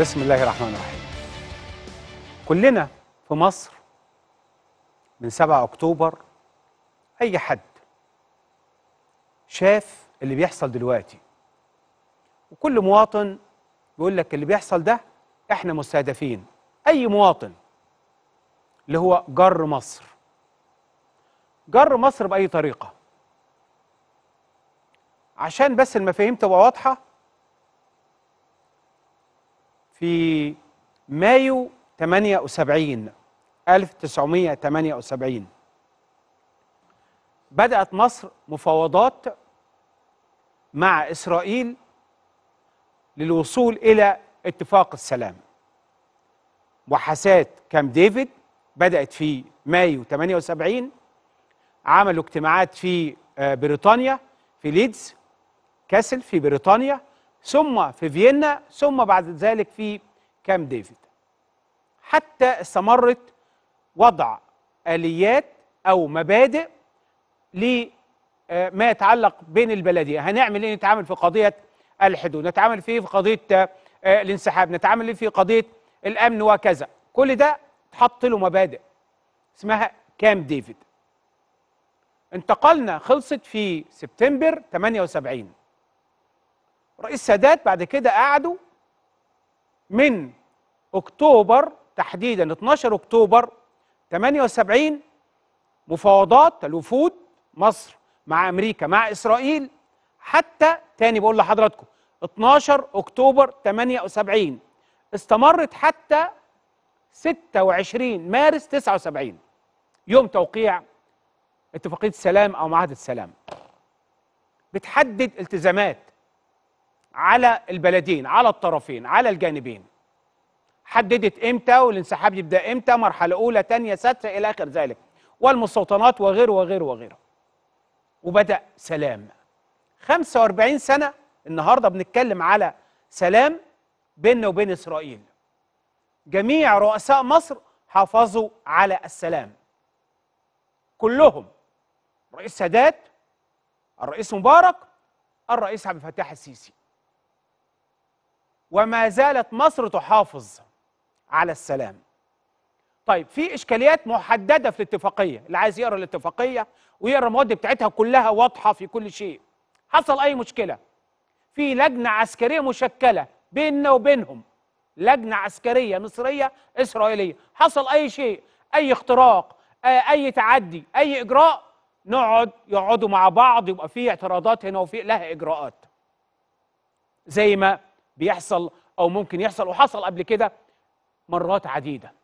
بسم الله الرحمن الرحيم كلنا في مصر من 7 أكتوبر أي حد شاف اللي بيحصل دلوقتي وكل مواطن بيقول لك اللي بيحصل ده احنا مستهدفين أي مواطن اللي هو جر مصر جر مصر بأي طريقة عشان بس المفاهيم تبقى واضحة في مايو 78 1978 بدأت مصر مفاوضات مع إسرائيل للوصول إلى اتفاق السلام وحسات كامب ديفيد بدأت في مايو 78 عملوا اجتماعات في آه، بريطانيا في ليدز كاسل في بريطانيا ثم في فيينا ثم بعد ذلك في كام ديفيد حتى استمرت وضع آليات أو مبادئ لما آه، يتعلق بين البلدية هنعمل إيه نتعامل في قضية الحدود نتعامل فيه في قضية آه، الانسحاب نتعامل في قضية الأمن وكذا كل ده اتحط له مبادئ اسمها كام ديفيد انتقلنا خلصت في سبتمبر 78 رئيس سادات بعد كده قعدوا من اكتوبر تحديدا 12 اكتوبر 78 مفاوضات الوفود مصر مع امريكا مع اسرائيل حتى تاني بقول لحضراتكم 12 اكتوبر 78 استمرت حتى 26 مارس 79 يوم توقيع اتفاقيه السلام او معاهده السلام بتحدد التزامات على البلدين على الطرفين على الجانبين حددت امتى والانسحاب يبدا امتى مرحله اولى ثانيه ستر الى اخر ذلك والمستوطنات وغيره وغيره وغيره وبدا سلام 45 سنه النهارده بنتكلم على سلام بيننا وبين اسرائيل جميع رؤساء مصر حافظوا على السلام كلهم الرئيس سادات الرئيس مبارك الرئيس عبد الفتاح السيسي وما زالت مصر تحافظ على السلام طيب في اشكاليات محدده في الاتفاقيه اللي عايز يقرا الاتفاقيه ويقرا المواد بتاعتها كلها واضحه في كل شيء حصل اي مشكله في لجنه عسكريه مشكله بيننا وبينهم لجنه عسكريه مصريه اسرائيليه حصل اي شيء اي اختراق آه، اي تعدي اي اجراء نقعد يقعدوا مع بعض يبقى في اعتراضات هنا وفي لها اجراءات زي ما بيحصل او ممكن يحصل وحصل قبل كده مرات عديده